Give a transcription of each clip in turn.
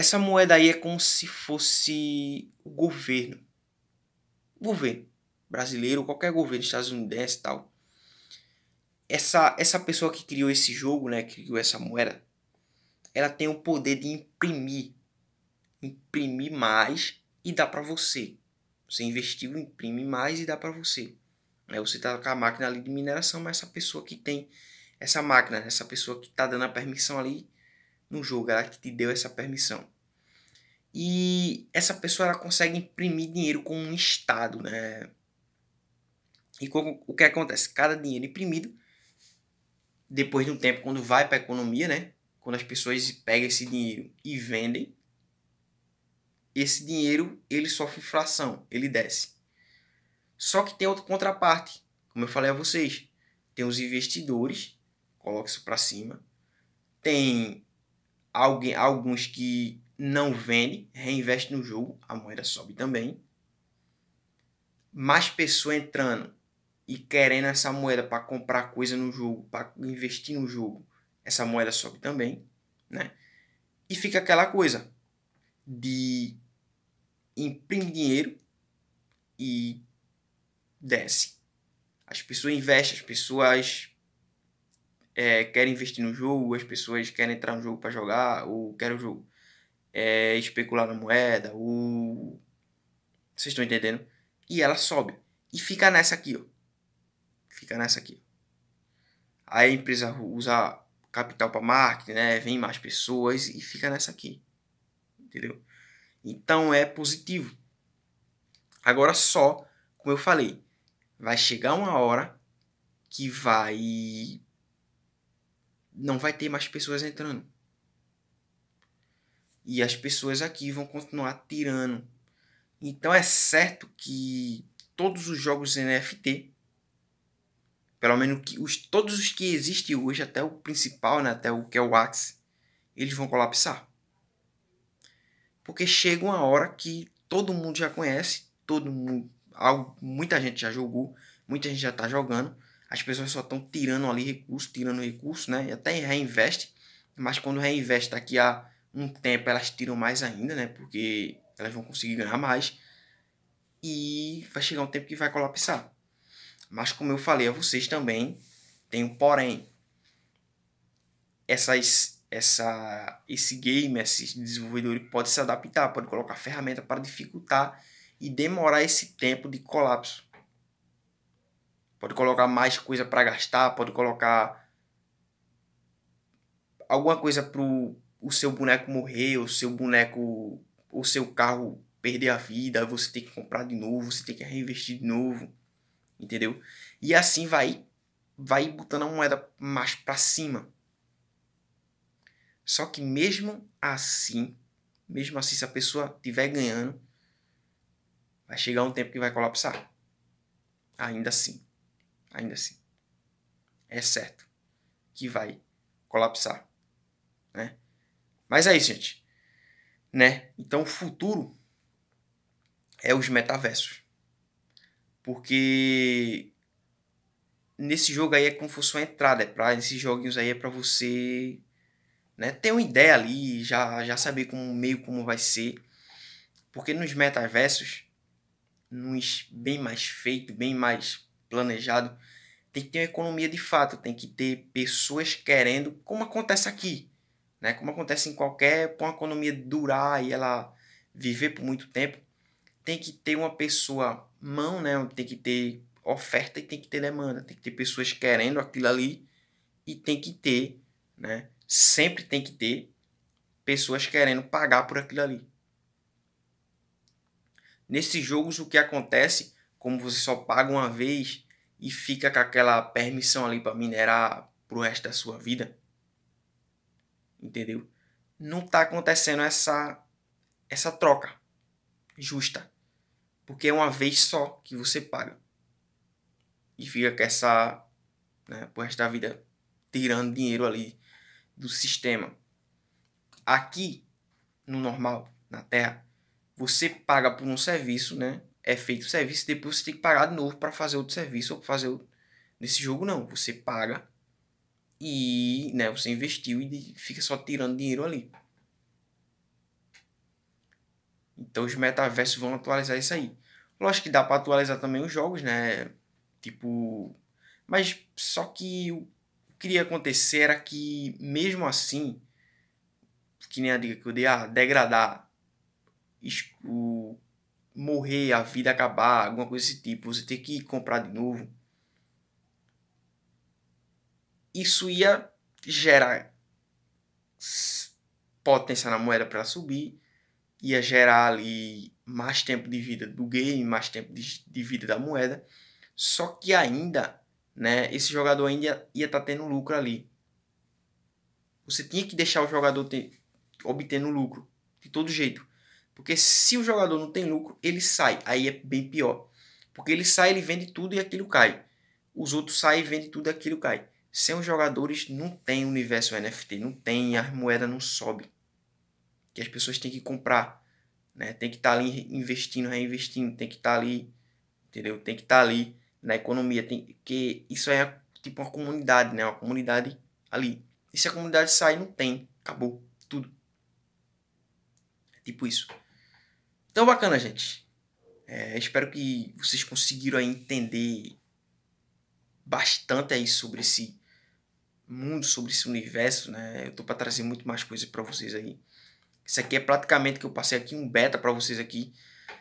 Essa moeda aí é como se fosse o governo. O governo brasileiro, qualquer governo estadunidense e tal. Essa, essa pessoa que criou esse jogo, né, criou essa moeda, ela tem o poder de imprimir. Imprimir mais e dá para você. Você investiu, imprime mais e dá para você. Aí você tá com a máquina ali de mineração, mas essa pessoa que tem essa máquina, essa pessoa que tá dando a permissão ali, no jogo, ela que te deu essa permissão. E essa pessoa ela consegue imprimir dinheiro com um estado, né? E o que acontece? Cada dinheiro imprimido, depois de um tempo, quando vai para a economia, né? Quando as pessoas pegam esse dinheiro e vendem, esse dinheiro ele sofre inflação, ele desce. Só que tem outra contraparte, como eu falei a vocês, tem os investidores, coloca isso para cima, tem alguém, alguns que não vendem, reinvestem no jogo, a moeda sobe também. Mais pessoas entrando e querendo essa moeda para comprar coisa no jogo, para investir no jogo, essa moeda sobe também, né? E fica aquela coisa de imprimir dinheiro e desce. As pessoas investem, as pessoas é, querem investir no jogo, as pessoas querem entrar no jogo para jogar, ou querem o jogo é, especular na moeda, ou. Vocês estão entendendo? E ela sobe. E fica nessa aqui, ó. Fica nessa aqui. Aí a empresa usa capital para marketing, né? Vem mais pessoas e fica nessa aqui. Entendeu? Então é positivo. Agora só, como eu falei, vai chegar uma hora que vai não vai ter mais pessoas entrando. E as pessoas aqui vão continuar tirando. Então é certo que todos os jogos NFT, pelo menos que os, todos os que existem hoje, até o principal, né, até o que é o Axe, eles vão colapsar. Porque chega uma hora que todo mundo já conhece, todo mundo, muita gente já jogou, muita gente já está jogando as pessoas só estão tirando ali recurso, tirando recurso, né? E até reinveste, mas quando reinveste daqui a um tempo elas tiram mais ainda, né? Porque elas vão conseguir ganhar mais e vai chegar um tempo que vai colapsar. Mas como eu falei a vocês também, tem um porém. Essas, essa, esse game, esse desenvolvedor pode se adaptar, pode colocar ferramenta para dificultar e demorar esse tempo de colapso pode colocar mais coisa para gastar, pode colocar alguma coisa pro o seu boneco morrer, o seu boneco, o seu carro perder a vida, você tem que comprar de novo, você tem que reinvestir de novo, entendeu? E assim vai vai botando a moeda mais para cima. Só que mesmo assim, mesmo assim se a pessoa tiver ganhando, vai chegar um tempo que vai colapsar. Ainda assim ainda assim. É certo que vai colapsar, né? Mas é isso, gente. Né? Então o futuro é os metaversos. Porque nesse jogo aí é como se fosse uma entrada, é pra, nesses joguinhos aí é para você né, ter uma ideia ali, já, já saber como meio como vai ser. Porque nos metaversos, nos bem mais feito, bem mais planejado, tem que ter uma economia de fato, tem que ter pessoas querendo, como acontece aqui, né? Como acontece em qualquer, para uma economia durar e ela viver por muito tempo, tem que ter uma pessoa mão, né? Tem que ter oferta e tem que ter demanda, tem que ter pessoas querendo aquilo ali e tem que ter, né? Sempre tem que ter pessoas querendo pagar por aquilo ali. Nesses jogos o que acontece como você só paga uma vez e fica com aquela permissão ali para minerar pro resto da sua vida. Entendeu? Não tá acontecendo essa essa troca justa. Porque é uma vez só que você paga. E fica com essa, né, pro resto da vida tirando dinheiro ali do sistema. Aqui no normal, na Terra, você paga por um serviço, né? é feito o serviço, depois você tem que pagar de novo para fazer outro serviço ou fazer outro... nesse jogo não, você paga e, né, você investiu e fica só tirando dinheiro ali. Então os metaversos vão atualizar isso aí. Lógico que dá para atualizar também os jogos, né? Tipo, mas só que o que queria acontecer era que mesmo assim, que nem a dica que eu dei, ah, degradar o morrer, a vida acabar, alguma coisa desse tipo, você ter que comprar de novo. Isso ia gerar potência na moeda para subir, ia gerar ali mais tempo de vida do game, mais tempo de, de vida da moeda. Só que ainda, né, esse jogador ainda ia estar tá tendo lucro ali. Você tinha que deixar o jogador ter, obtendo lucro, de todo jeito. Porque se o jogador não tem lucro, ele sai. Aí é bem pior. Porque ele sai, ele vende tudo e aquilo cai. Os outros saem, vendem tudo e aquilo cai. Sem os jogadores, não tem universo NFT, não tem, a moeda não sobe. Que as pessoas têm que comprar, né? Tem que estar tá ali investindo, reinvestindo, tem que estar tá ali, entendeu? Tem que estar tá ali na economia, tem que isso é tipo uma comunidade, né? Uma comunidade ali. E se a comunidade sair, não tem, acabou tudo. Tipo isso. Então, bacana, gente. É, espero que vocês conseguiram entender bastante aí sobre esse mundo, sobre esse universo, né? Eu tô para trazer muito mais coisa para vocês aí. Isso aqui é praticamente que eu passei aqui um beta para vocês aqui.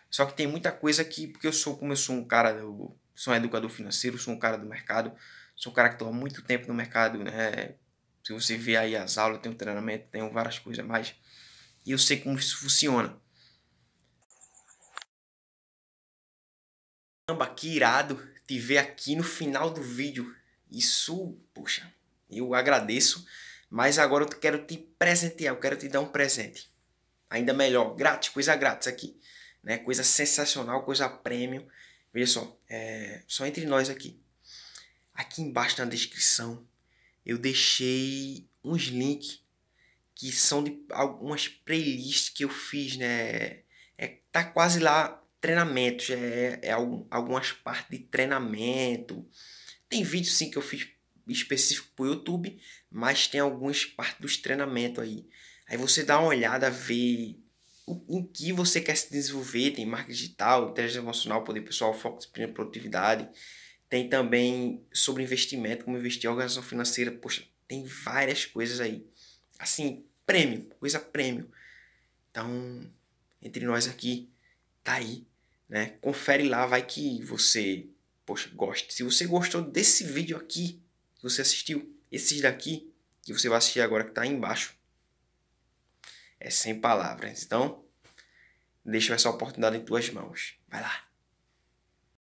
Só que tem muita coisa aqui, porque eu sou, como eu sou um cara, eu sou um educador financeiro, sou um cara do mercado, sou um cara que estou há muito tempo no mercado, né? Se você vê aí as aulas, tem um treinamento, tem várias coisas mais. E eu sei como isso funciona. Caramba, que irado te ver aqui no final do vídeo. Isso, poxa, eu agradeço. Mas agora eu quero te presentear, eu quero te dar um presente. Ainda melhor, grátis, coisa grátis aqui. Né? Coisa sensacional, coisa premium. Veja só, é, só entre nós aqui. Aqui embaixo na descrição eu deixei uns links que são de algumas playlists que eu fiz, né? É, tá quase lá treinamentos, é, é algumas partes de treinamento. Tem vídeo sim que eu fiz específico para o YouTube, mas tem algumas partes dos treinamentos aí. Aí você dá uma olhada, vê o, em que você quer se desenvolver. Tem marca digital, inteligência emocional, poder pessoal, foco, disciplina, produtividade. Tem também sobre investimento, como investir em organização financeira. Poxa, tem várias coisas aí. Assim, prêmio, coisa prêmio. Então, entre nós aqui, tá aí, né? Confere lá, vai que você, poxa, gosta. Se você gostou desse vídeo aqui, que você assistiu, esses daqui, que você vai assistir agora que tá aí embaixo, é sem palavras. Então, deixa essa oportunidade em tuas mãos. Vai lá.